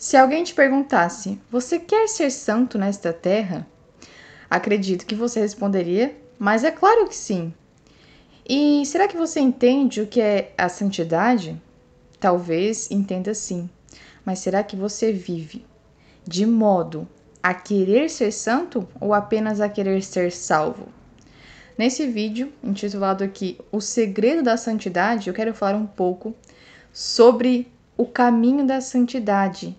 Se alguém te perguntasse, você quer ser santo nesta terra? Acredito que você responderia, mas é claro que sim. E será que você entende o que é a santidade? Talvez entenda sim, mas será que você vive de modo a querer ser santo ou apenas a querer ser salvo? Nesse vídeo, intitulado aqui O Segredo da Santidade, eu quero falar um pouco sobre o caminho da santidade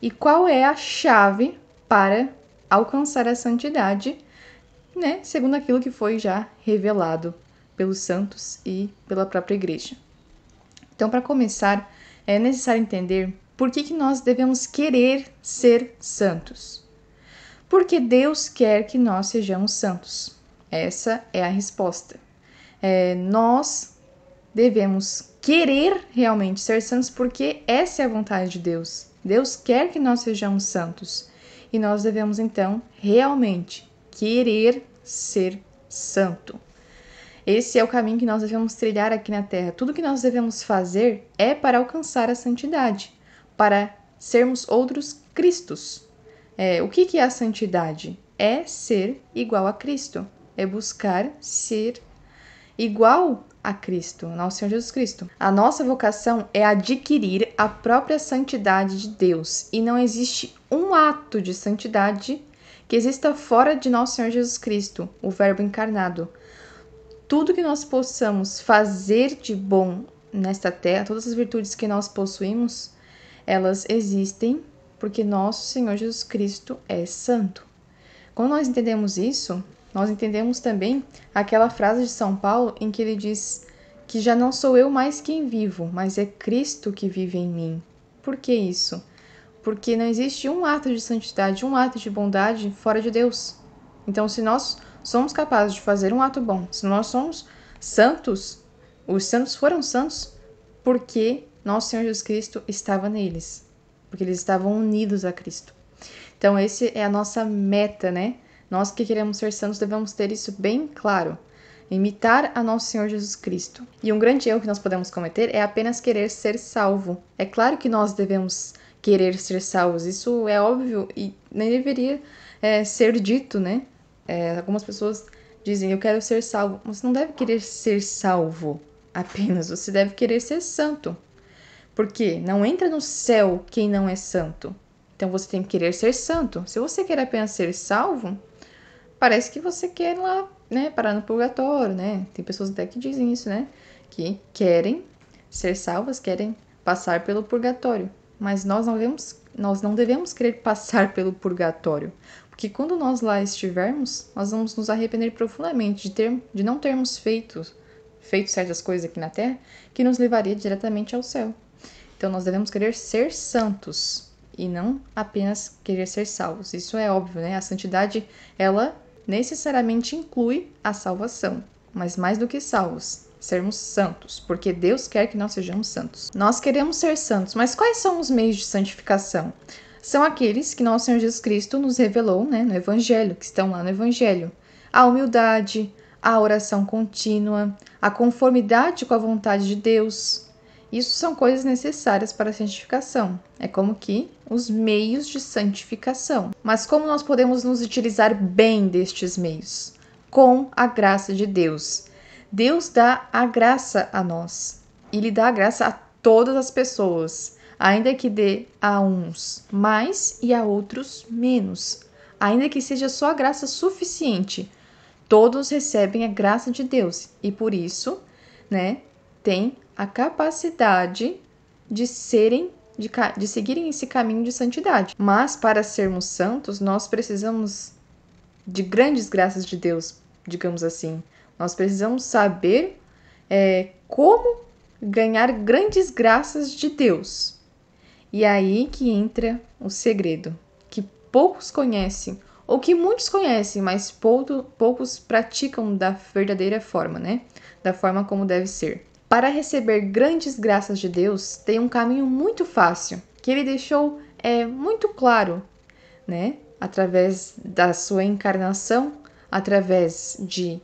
e qual é a chave para alcançar a santidade, né, segundo aquilo que foi já revelado pelos santos e pela própria igreja. Então, para começar, é necessário entender por que, que nós devemos querer ser santos. Porque Deus quer que nós sejamos santos. Essa é a resposta. É, nós devemos querer realmente ser santos porque essa é a vontade de Deus. Deus quer que nós sejamos santos e nós devemos então realmente querer ser santo. Esse é o caminho que nós devemos trilhar aqui na Terra. Tudo que nós devemos fazer é para alcançar a santidade, para sermos outros Cristos. É, o que, que é a santidade? É ser igual a Cristo, é buscar ser igual a Cristo, nosso Senhor Jesus Cristo. A nossa vocação é adquirir a própria santidade de Deus e não existe um ato de santidade que exista fora de nosso Senhor Jesus Cristo, o Verbo encarnado. Tudo que nós possamos fazer de bom nesta terra, todas as virtudes que nós possuímos, elas existem porque nosso Senhor Jesus Cristo é santo. Quando nós entendemos isso, nós entendemos também aquela frase de São Paulo em que ele diz que já não sou eu mais quem vivo, mas é Cristo que vive em mim. Por que isso? Porque não existe um ato de santidade, um ato de bondade fora de Deus. Então, se nós somos capazes de fazer um ato bom, se nós somos santos, os santos foram santos porque nosso Senhor Jesus Cristo estava neles, porque eles estavam unidos a Cristo. Então, essa é a nossa meta, né? Nós que queremos ser santos devemos ter isso bem claro. Imitar a nosso Senhor Jesus Cristo. E um grande erro que nós podemos cometer é apenas querer ser salvo. É claro que nós devemos querer ser salvos, isso é óbvio e nem deveria é, ser dito, né? É, algumas pessoas dizem eu quero ser salvo. Você não deve querer ser salvo apenas, você deve querer ser santo. Porque não entra no céu quem não é santo. Então você tem que querer ser santo. Se você quer apenas ser salvo, parece que você quer ir lá, né, parar no purgatório, né? Tem pessoas até que dizem isso, né? Que querem ser salvas, querem passar pelo purgatório. Mas nós não devemos, nós não devemos querer passar pelo purgatório. Porque quando nós lá estivermos, nós vamos nos arrepender profundamente de, ter, de não termos feito, feito certas coisas aqui na Terra que nos levaria diretamente ao céu. Então nós devemos querer ser santos e não apenas querer ser salvos. Isso é óbvio, né? A santidade, ela necessariamente inclui a salvação, mas mais do que salvos, sermos santos, porque Deus quer que nós sejamos santos. Nós queremos ser santos, mas quais são os meios de santificação? São aqueles que nosso Senhor Jesus Cristo nos revelou né, no Evangelho, que estão lá no Evangelho. A humildade, a oração contínua, a conformidade com a vontade de Deus, isso são coisas necessárias para a santificação. É como que os meios de santificação. Mas como nós podemos nos utilizar bem destes meios? Com a graça de Deus. Deus dá a graça a nós. Ele dá a graça a todas as pessoas, ainda que dê a uns mais e a outros menos. Ainda que seja só a graça suficiente, todos recebem a graça de Deus e por isso, né, tem a capacidade de serem de, de, seguirem esse caminho de santidade. Mas para sermos santos, nós precisamos de grandes graças de Deus, digamos assim. Nós precisamos saber é, como ganhar grandes graças de Deus. E é aí que entra o segredo, que poucos conhecem, ou que muitos conhecem, mas poucos praticam da verdadeira forma, né? Da forma como deve ser. Para receber grandes graças de Deus, tem um caminho muito fácil, que ele deixou é, muito claro, né? Através da sua encarnação, através de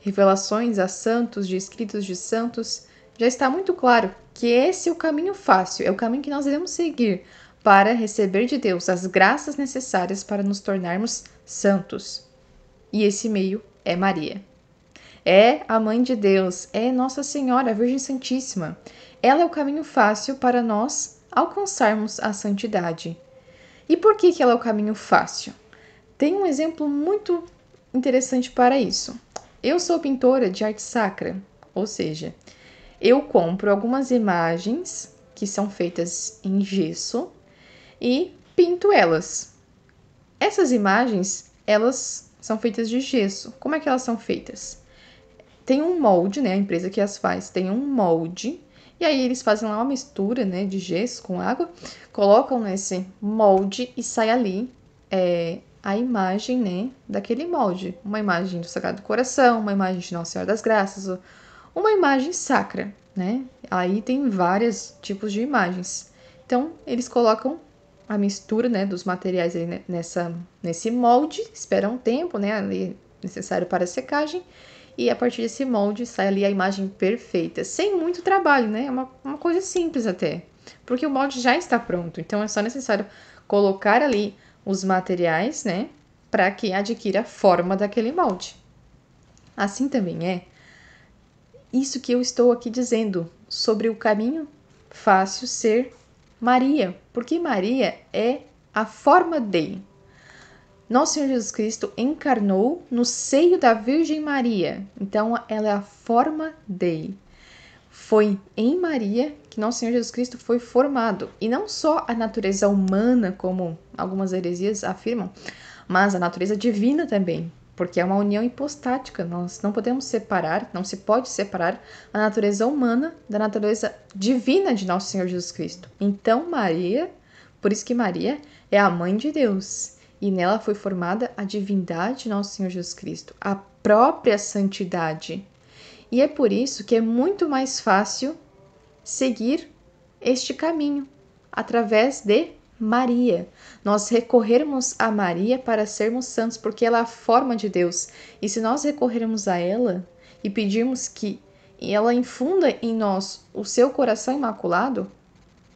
revelações a santos, de escritos de santos, já está muito claro que esse é o caminho fácil, é o caminho que nós devemos seguir para receber de Deus as graças necessárias para nos tornarmos santos. E esse meio é Maria é a Mãe de Deus, é Nossa Senhora, a Virgem Santíssima. Ela é o caminho fácil para nós alcançarmos a santidade. E por que, que ela é o caminho fácil? Tem um exemplo muito interessante para isso. Eu sou pintora de arte sacra, ou seja, eu compro algumas imagens que são feitas em gesso e pinto elas. Essas imagens, elas são feitas de gesso. Como é que elas são feitas? tem um molde, né? A empresa que as faz tem um molde. E aí eles fazem lá uma mistura, né, de gesso com água, colocam nesse molde e sai ali é, a imagem, né, daquele molde. Uma imagem do Sagrado Coração, uma imagem de Nossa Senhora das Graças, uma imagem sacra, né? Aí tem vários tipos de imagens. Então, eles colocam a mistura, né, dos materiais ali nessa, nesse molde, esperam um tempo, né, ali necessário para a secagem, e a partir desse molde sai ali a imagem perfeita, sem muito trabalho, né? É uma, uma coisa simples até, porque o molde já está pronto, então é só necessário colocar ali os materiais, né? Para que adquira a forma daquele molde. Assim também é isso que eu estou aqui dizendo sobre o caminho fácil ser Maria, porque Maria é a forma de, nosso Senhor Jesus Cristo encarnou no seio da Virgem Maria, então ela é a forma dele. Foi em Maria que Nosso Senhor Jesus Cristo foi formado, e não só a natureza humana, como algumas heresias afirmam, mas a natureza divina também, porque é uma união hipostática, nós não podemos separar, não se pode separar a natureza humana da natureza divina de Nosso Senhor Jesus Cristo. Então, Maria, por isso que Maria é a mãe de Deus, e nela foi formada a divindade de nosso Senhor Jesus Cristo, a própria santidade. E é por isso que é muito mais fácil seguir este caminho através de Maria. Nós recorrermos a Maria para sermos santos, porque ela é a forma de Deus. E se nós recorrermos a ela e pedirmos que ela infunda em nós o seu coração imaculado,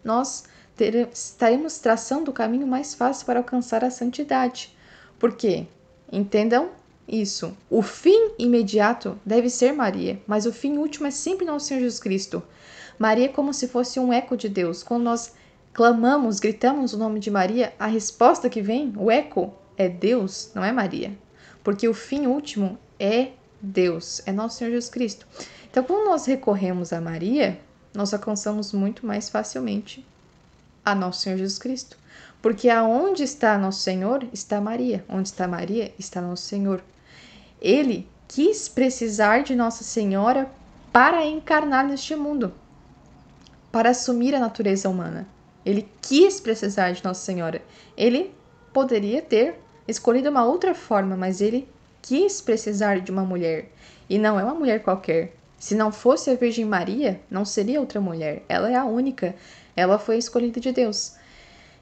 nós ter, estaremos traçando o caminho mais fácil para alcançar a santidade. Porque, entendam isso, o fim imediato deve ser Maria, mas o fim último é sempre nosso Senhor Jesus Cristo. Maria é como se fosse um eco de Deus. Quando nós clamamos, gritamos o nome de Maria, a resposta que vem, o eco, é Deus, não é Maria. Porque o fim último é Deus, é nosso Senhor Jesus Cristo. Então, quando nós recorremos a Maria, nós alcançamos muito mais facilmente a nosso Senhor Jesus Cristo. Porque aonde está nosso Senhor, está Maria. Onde está Maria, está nosso Senhor. Ele quis precisar de Nossa Senhora para encarnar neste mundo, para assumir a natureza humana. Ele quis precisar de Nossa Senhora. Ele poderia ter escolhido uma outra forma, mas ele quis precisar de uma mulher. E não é uma mulher qualquer. Se não fosse a Virgem Maria, não seria outra mulher. Ela é a única. Ela foi escolhida de Deus.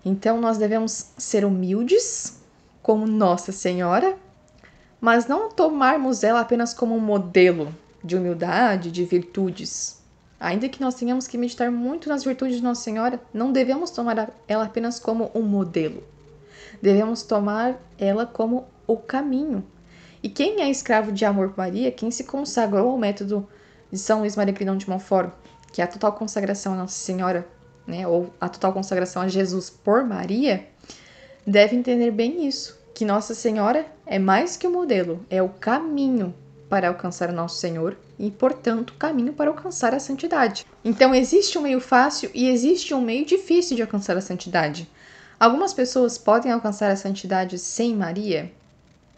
Então nós devemos ser humildes, como Nossa Senhora, mas não tomarmos ela apenas como um modelo de humildade, de virtudes. Ainda que nós tenhamos que meditar muito nas virtudes de Nossa Senhora, não devemos tomar ela apenas como um modelo. Devemos tomar ela como o caminho. E quem é escravo de amor por Maria, quem se consagrou ao método de São Luís Maria de Montfort, que é a total consagração a Nossa Senhora, né, ou a total consagração a Jesus por Maria, deve entender bem isso, que Nossa Senhora é mais que o um modelo, é o caminho para alcançar o nosso Senhor e, portanto, o caminho para alcançar a santidade. Então, existe um meio fácil e existe um meio difícil de alcançar a santidade. Algumas pessoas podem alcançar a santidade sem Maria?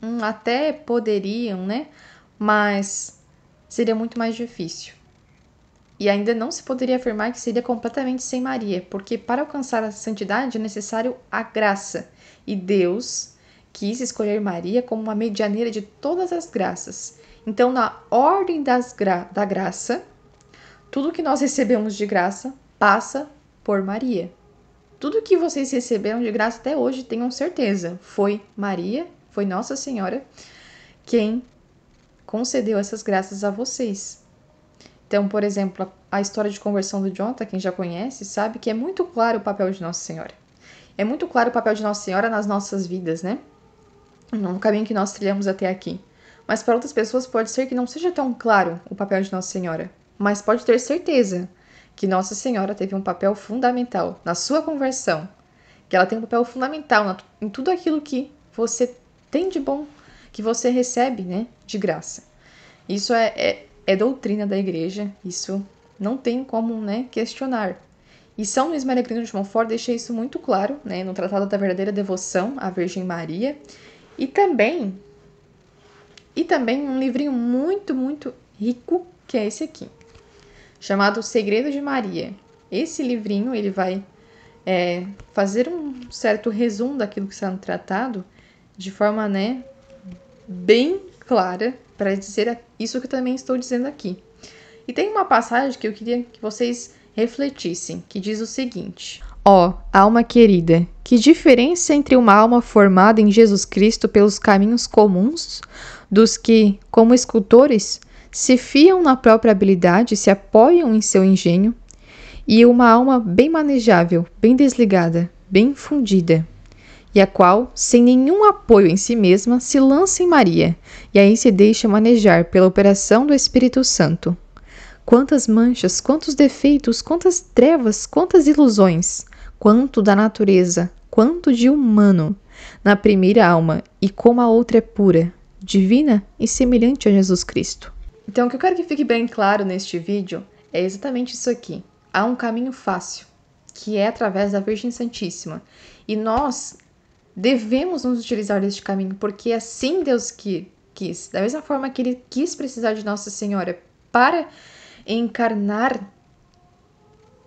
Hum, até poderiam, né? Mas seria muito mais difícil. E ainda não se poderia afirmar que seria completamente sem Maria, porque para alcançar a santidade é necessário a graça. E Deus quis escolher Maria como uma medianeira de todas as graças. Então, na ordem gra da graça, tudo que nós recebemos de graça passa por Maria. Tudo que vocês receberam de graça até hoje, tenham certeza, foi Maria, foi Nossa Senhora, quem concedeu essas graças a vocês. Então, por exemplo, a história de conversão do Jonathan, quem já conhece, sabe que é muito claro o papel de Nossa Senhora. É muito claro o papel de Nossa Senhora nas nossas vidas, né? No caminho que nós trilhamos até aqui. Mas para outras pessoas pode ser que não seja tão claro o papel de Nossa Senhora. Mas pode ter certeza que Nossa Senhora teve um papel fundamental na sua conversão. Que ela tem um papel fundamental em tudo aquilo que você tem de bom, que você recebe, né? De graça. Isso é, é é doutrina da igreja, isso não tem como né, questionar. E São Luís Maria de Montfort deixa isso muito claro né, no Tratado da Verdadeira Devoção à Virgem Maria e também e também um livrinho muito, muito rico, que é esse aqui, chamado Segredo de Maria. Esse livrinho ele vai é, fazer um certo resumo daquilo que está no tratado, de forma né, bem clara para dizer isso que eu também estou dizendo aqui. E tem uma passagem que eu queria que vocês refletissem, que diz o seguinte: Ó, oh, alma querida, que diferença entre uma alma formada em Jesus Cristo pelos caminhos comuns dos que, como escultores, se fiam na própria habilidade, se apoiam em seu engenho, e uma alma bem manejável, bem desligada, bem fundida e a qual, sem nenhum apoio em si mesma, se lança em Maria, e aí se deixa manejar pela operação do Espírito Santo. Quantas manchas, quantos defeitos, quantas trevas, quantas ilusões, quanto da natureza, quanto de humano, na primeira alma, e como a outra é pura, divina e semelhante a Jesus Cristo. Então, o que eu quero que fique bem claro neste vídeo é exatamente isso aqui. Há um caminho fácil, que é através da Virgem Santíssima. E nós Devemos nos utilizar deste caminho, porque é assim Deus que quis. Da mesma forma que ele quis precisar de Nossa Senhora para encarnar,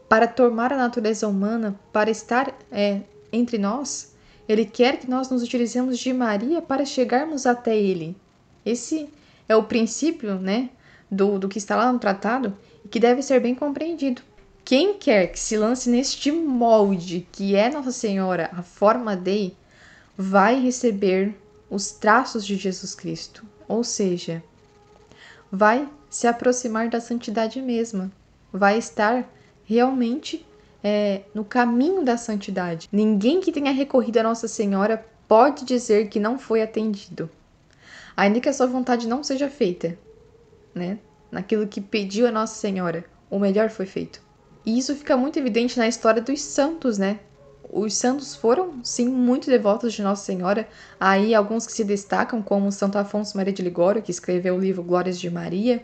para tomar a natureza humana, para estar é, entre nós, ele quer que nós nos utilizemos de Maria para chegarmos até ele. Esse é o princípio, né, do, do que está lá no tratado e que deve ser bem compreendido. Quem quer que se lance neste molde que é Nossa Senhora, a forma dei, vai receber os traços de Jesus Cristo, ou seja, vai se aproximar da santidade mesma, vai estar realmente é, no caminho da santidade. Ninguém que tenha recorrido a Nossa Senhora pode dizer que não foi atendido, ainda que a sua vontade não seja feita, né? Naquilo que pediu a Nossa Senhora, o melhor foi feito. E isso fica muito evidente na história dos santos, né? os santos foram, sim, muito devotos de Nossa Senhora. Aí alguns que se destacam, como Santo Afonso Maria de Ligório, que escreveu o livro Glórias de Maria,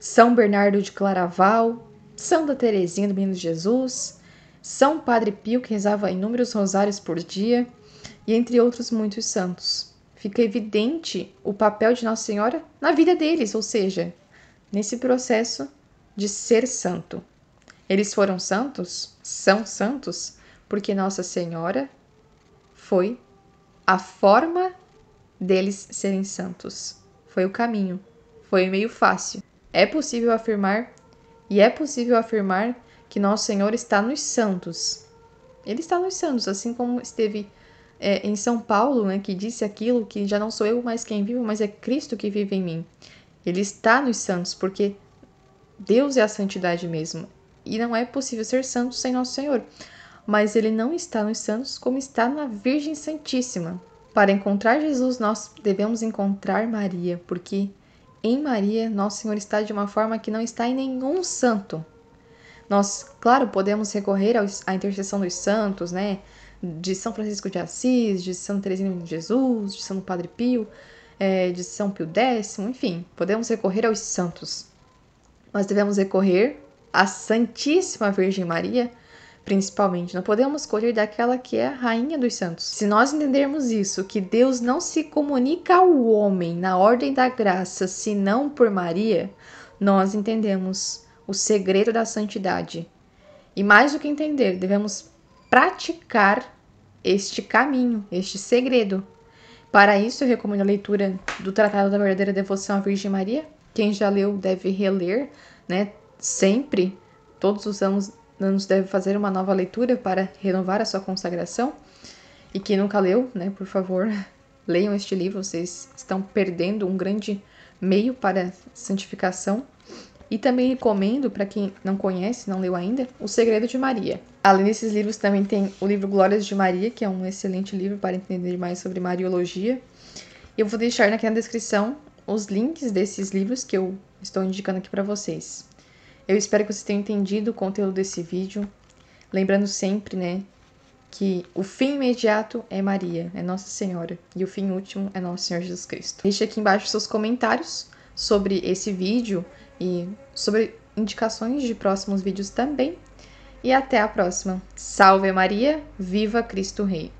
São Bernardo de Claraval, Santa Teresinha do Menino Jesus, São Padre Pio, que rezava inúmeros rosários por dia, e entre outros muitos santos. Fica evidente o papel de Nossa Senhora na vida deles, ou seja, nesse processo de ser santo. Eles foram santos? São santos? porque Nossa Senhora foi a forma deles serem santos. Foi o caminho, foi meio fácil. É possível afirmar e é possível afirmar que Nosso Senhor está nos santos. Ele está nos santos, assim como esteve é, em São Paulo, né, que disse aquilo que já não sou eu mais quem vivo, mas é Cristo que vive em mim. Ele está nos santos, porque Deus é a santidade mesmo. E não é possível ser santo sem Nosso Senhor mas ele não está nos santos como está na Virgem Santíssima. Para encontrar Jesus, nós devemos encontrar Maria, porque em Maria Nosso Senhor está de uma forma que não está em nenhum santo. Nós, claro, podemos recorrer à intercessão dos santos, né? De São Francisco de Assis, de São Teresina de Jesus, de São Padre Pio, é, de São Pio X, enfim, podemos recorrer aos santos. Mas devemos recorrer à Santíssima Virgem Maria principalmente. Não podemos escolher daquela que é a rainha dos santos. Se nós entendermos isso, que Deus não se comunica ao homem na ordem da graça, senão por Maria, nós entendemos o segredo da santidade. E mais do que entender, devemos praticar este caminho, este segredo. Para isso, eu recomendo a leitura do Tratado da Verdadeira Devoção à Virgem Maria. Quem já leu deve reler, né? Sempre, todos os anos, não nos deve fazer uma nova leitura para renovar a sua consagração. E quem nunca leu, né, por favor, leiam este livro, vocês estão perdendo um grande meio para santificação. E também recomendo para quem não conhece, não leu ainda, O Segredo de Maria. Além desses livros, também tem o livro Glórias de Maria, que é um excelente livro para entender mais sobre Mariologia. Eu vou deixar aqui na descrição os links desses livros que eu estou indicando aqui para vocês. Eu espero que você tenha entendido o conteúdo desse vídeo. Lembrando sempre, né, que o fim imediato é Maria, é Nossa Senhora, e o fim último é Nosso Senhor Jesus Cristo. Deixe aqui embaixo seus comentários sobre esse vídeo e sobre indicações de próximos vídeos também. E até a próxima. Salve Maria, viva Cristo Rei!